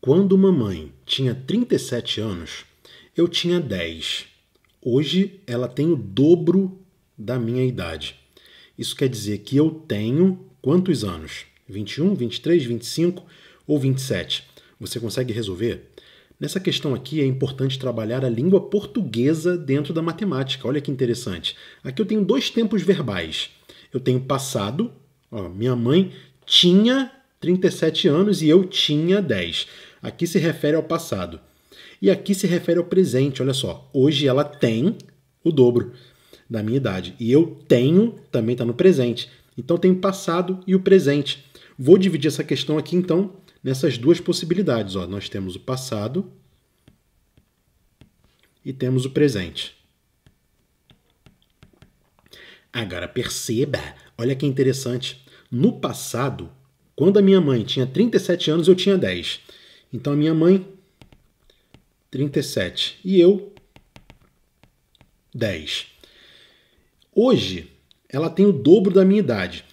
Quando mamãe tinha 37 anos, eu tinha 10. Hoje ela tem o dobro da minha idade. Isso quer dizer que eu tenho quantos anos? 21, 23, 25 ou 27? Você consegue resolver? Nessa questão aqui é importante trabalhar a língua portuguesa dentro da matemática. Olha que interessante. Aqui eu tenho dois tempos verbais. Eu tenho passado, ó, minha mãe tinha 37 anos e eu tinha 10. Aqui se refere ao passado. E aqui se refere ao presente, olha só. Hoje ela tem o dobro da minha idade. E eu tenho também está no presente. Então tem o passado e o presente. Vou dividir essa questão aqui então nessas duas possibilidades. Ó. Nós temos o passado e temos o presente. Agora perceba, olha que interessante. No passado, quando a minha mãe tinha 37 anos, eu tinha 10. Então a minha mãe, 37. E eu, 10. Hoje, ela tem o dobro da minha idade.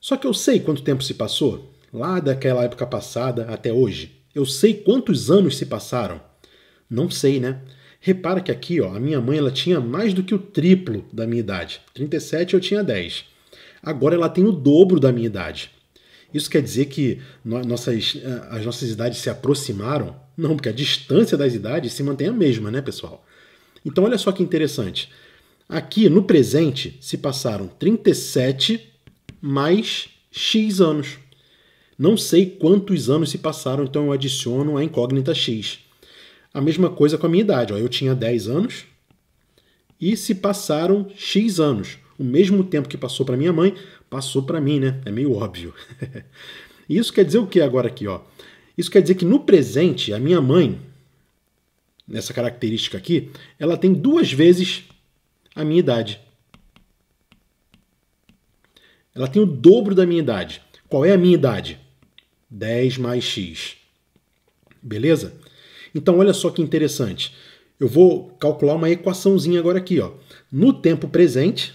Só que eu sei quanto tempo se passou, lá daquela época passada até hoje. Eu sei quantos anos se passaram. Não sei, né? Repara que aqui, ó, a minha mãe ela tinha mais do que o triplo da minha idade. 37 eu tinha 10. Agora ela tem o dobro da minha idade. Isso quer dizer que nossas, eh, as nossas idades se aproximaram? Não, porque a distância das idades se mantém a mesma, né, pessoal? Então, olha só que interessante. Aqui, no presente, se passaram 37 mais x anos. Não sei quantos anos se passaram, então eu adiciono a incógnita x. A mesma coisa com a minha idade. Ó, eu tinha 10 anos e se passaram x anos. O mesmo tempo que passou para minha mãe, Passou para mim, né? É meio óbvio. Isso quer dizer o que agora aqui, ó? Isso quer dizer que no presente, a minha mãe, nessa característica aqui, ela tem duas vezes a minha idade. Ela tem o dobro da minha idade. Qual é a minha idade? 10 mais x. Beleza? Então olha só que interessante. Eu vou calcular uma equaçãozinha agora aqui, ó. No tempo presente,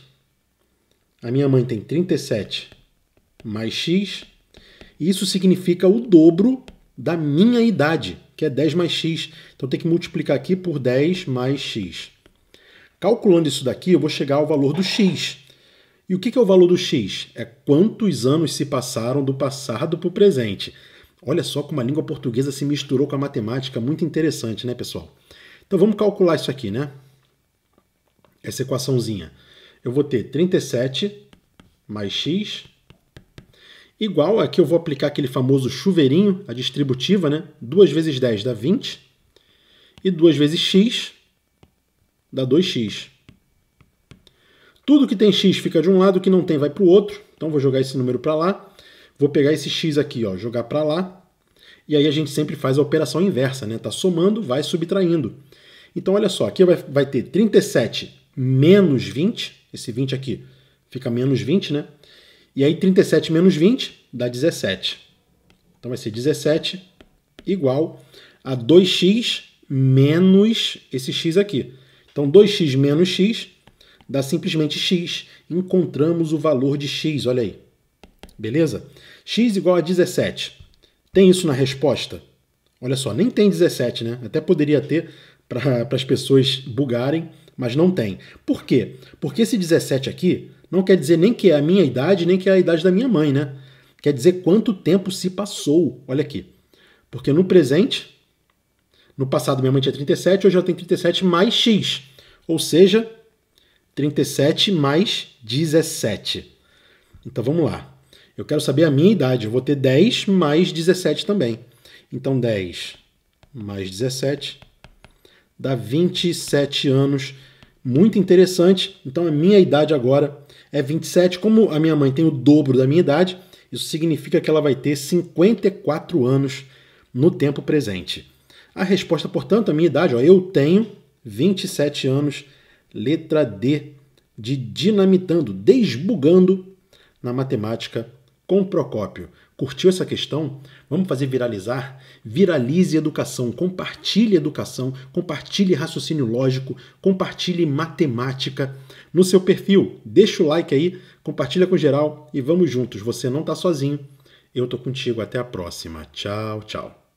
a minha mãe tem 37 mais x. Isso significa o dobro da minha idade, que é 10 mais x. Então tem que multiplicar aqui por 10 mais x. Calculando isso daqui, eu vou chegar ao valor do x. E o que é o valor do x? É quantos anos se passaram do passado para o presente. Olha só como a língua portuguesa se misturou com a matemática, muito interessante, né, pessoal? Então vamos calcular isso aqui, né? Essa equaçãozinha eu vou ter 37 mais x igual, aqui eu vou aplicar aquele famoso chuveirinho, a distributiva, né? 2 vezes 10 dá 20, e 2 vezes x dá 2x. Tudo que tem x fica de um lado, o que não tem vai para o outro, então vou jogar esse número para lá, vou pegar esse x aqui, ó, jogar para lá, e aí a gente sempre faz a operação inversa, né? Tá somando, vai subtraindo. Então olha só, aqui vai, vai ter 37 menos 20, esse 20 aqui fica menos 20, né? E aí 37 menos 20 dá 17. Então vai ser 17 igual a 2x menos esse x aqui. Então 2x menos x dá simplesmente x. Encontramos o valor de x, olha aí. Beleza? x igual a 17. Tem isso na resposta? Olha só, nem tem 17, né? Até poderia ter para as pessoas bugarem, mas não tem. Por quê? Porque esse 17 aqui não quer dizer nem que é a minha idade, nem que é a idade da minha mãe, né? Quer dizer quanto tempo se passou. Olha aqui. Porque no presente, no passado minha mãe tinha 37, hoje ela tem 37 mais X. Ou seja, 37 mais 17. Então vamos lá. Eu quero saber a minha idade. Eu vou ter 10 mais 17 também. Então 10 mais 17 dá 27 anos muito interessante. Então a minha idade agora é 27, como a minha mãe tem o dobro da minha idade, isso significa que ela vai ter 54 anos no tempo presente. A resposta, portanto, a minha idade, ó, eu tenho 27 anos, letra D de dinamitando, desbugando na matemática com Procópio. Curtiu essa questão? Vamos fazer viralizar? Viralize educação, compartilhe educação, compartilhe raciocínio lógico, compartilhe matemática no seu perfil. Deixa o like aí, compartilha com geral e vamos juntos. Você não está sozinho. Eu tô contigo até a próxima. Tchau, tchau.